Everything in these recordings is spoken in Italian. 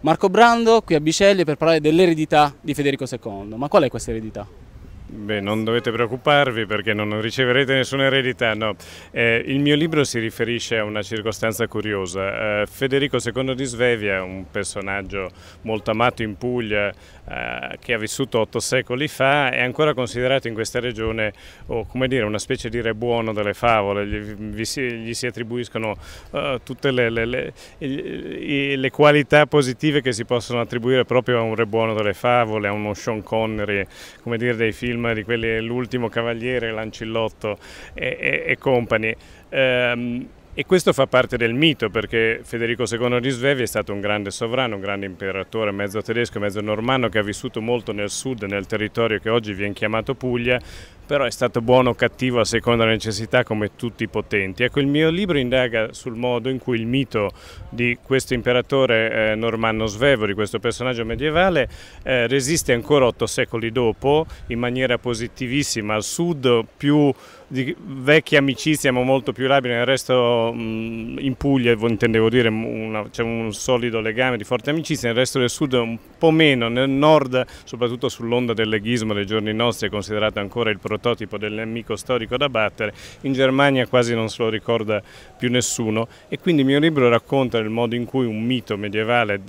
Marco Brando qui a Bicelli per parlare dell'eredità di Federico II. Ma qual è questa eredità? Beh, non dovete preoccuparvi perché non riceverete nessuna eredità, no. eh, il mio libro si riferisce a una circostanza curiosa. Eh, Federico II di Svevia, un personaggio molto amato in Puglia, eh, che ha vissuto otto secoli fa è ancora considerato in questa regione oh, dire, una specie di re buono delle favole, gli, si, gli si attribuiscono uh, tutte le, le, le, le, qualità positive che si possono attribuire proprio a un re buono delle favole, a uno Sean Connery, come dire dei film di quelli L'ultimo cavaliere, Lancillotto e, e, e compagni. Um, e questo fa parte del mito perché Federico II di Svevia è stato un grande sovrano, un grande imperatore mezzo tedesco, mezzo normanno che ha vissuto molto nel sud, nel territorio che oggi viene chiamato Puglia, però è stato buono o cattivo a seconda della necessità come tutti i potenti. Ecco, il mio libro indaga sul modo in cui il mito di questo imperatore eh, normanno svevo, di questo personaggio medievale, eh, resiste ancora otto secoli dopo in maniera positivissima al sud più di vecchie amicizie ma molto più labile nel resto mh, mm, in Puglia intendevo dire mm, c'è un solido legame di forte amicizia, nel resto del sud un po' meno, nel nord soprattutto sull'onda del leghismo dei giorni nostri è considerato ancora il protagonista prototipo nemico storico da battere, in Germania quasi non se lo ricorda più nessuno e quindi il mio libro racconta il modo in cui un mito medievale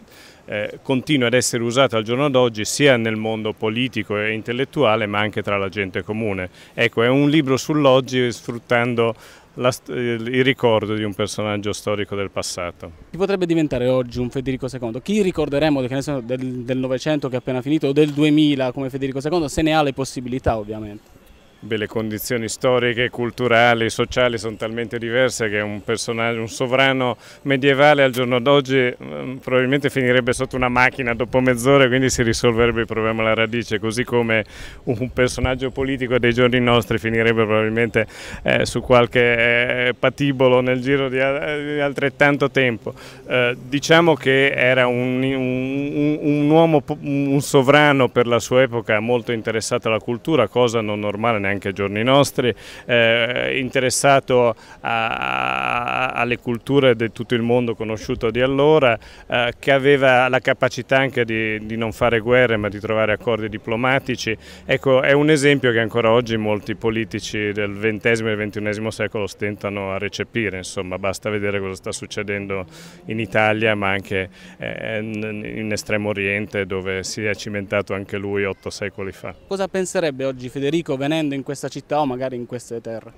eh, continua ad essere usato al giorno d'oggi sia nel mondo politico e intellettuale ma anche tra la gente comune. Ecco, è un libro sull'oggi sfruttando la, eh, il ricordo di un personaggio storico del passato. Chi potrebbe diventare oggi un Federico II? Chi ricorderemo del Novecento che è appena finito o del 2000 come Federico II? Se ne ha le possibilità ovviamente. Beh, le condizioni storiche, culturali, sociali sono talmente diverse che un, un sovrano medievale al giorno d'oggi mm, probabilmente finirebbe sotto una macchina dopo mezz'ora e quindi si risolverebbe il problema alla radice, così come un personaggio politico dei giorni nostri finirebbe probabilmente eh, su qualche eh, patibolo nel giro di, di altrettanto tempo. Eh, diciamo che era un, un, un uomo, un sovrano per la sua epoca molto interessato alla cultura, cosa non normale neanche anche ai giorni nostri, eh, interessato a, alle culture di tutto il mondo conosciuto di allora, eh, che aveva la capacità anche di, di, non fare guerre ma di trovare accordi diplomatici. Ecco, è un esempio che ancora oggi molti politici del XX e XXI secolo stentano a recepire, insomma, basta vedere cosa sta succedendo in Italia ma anche eh, in Estremo Oriente dove si è cimentato anche lui otto secoli fa. Cosa penserebbe oggi Federico venendo in in questa città o magari in queste terre?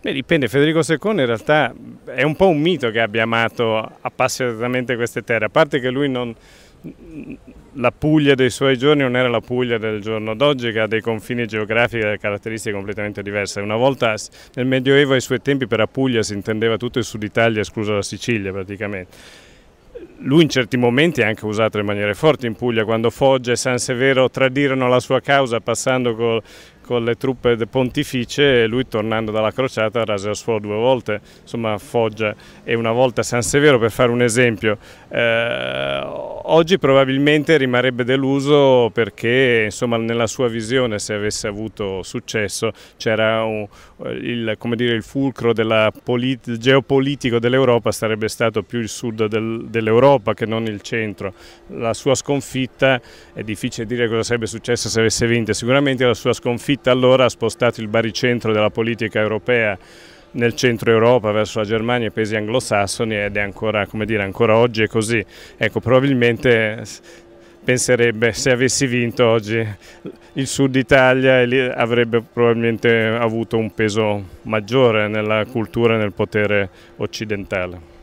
Beh, dipende, Federico II in realtà è un po' un mito che abbia amato appassionatamente queste terre, a parte che lui non, la Puglia dei suoi giorni non era la Puglia del giorno d'oggi che ha dei confini geografici e delle caratteristiche completamente diverse. Una volta nel Medioevo ai suoi tempi per la Puglia si intendeva tutto il sud Italia esclusa la Sicilia praticamente lui in certi momenti è anche usato in maniere forti in Puglia, quando Foggia e San Severo tradirono la sua causa passando col, con le truppe pontificie e lui tornando dalla crociata rase la suolo due volte, insomma Foggia e una volta San Severo per fare un esempio. Eh, Oggi probabilmente rimarrebbe deluso perché insomma, nella sua visione se avesse avuto successo c'era il, il, fulcro geopolitico dell'Europa sarebbe stato più il sud del, dell'Europa che non il centro. La sua sconfitta, è difficile dire cosa sarebbe successo se avesse vinto, sicuramente la sua sconfitta allora ha spostato il baricentro della politica europea nel centro Europa verso la Germania e i paesi anglosassoni ed è ancora, dire, ancora oggi è così. Ecco, probabilmente penserebbe se avessi vinto oggi il sud Italia avrebbe probabilmente avuto un peso maggiore nella cultura e nel potere occidentale.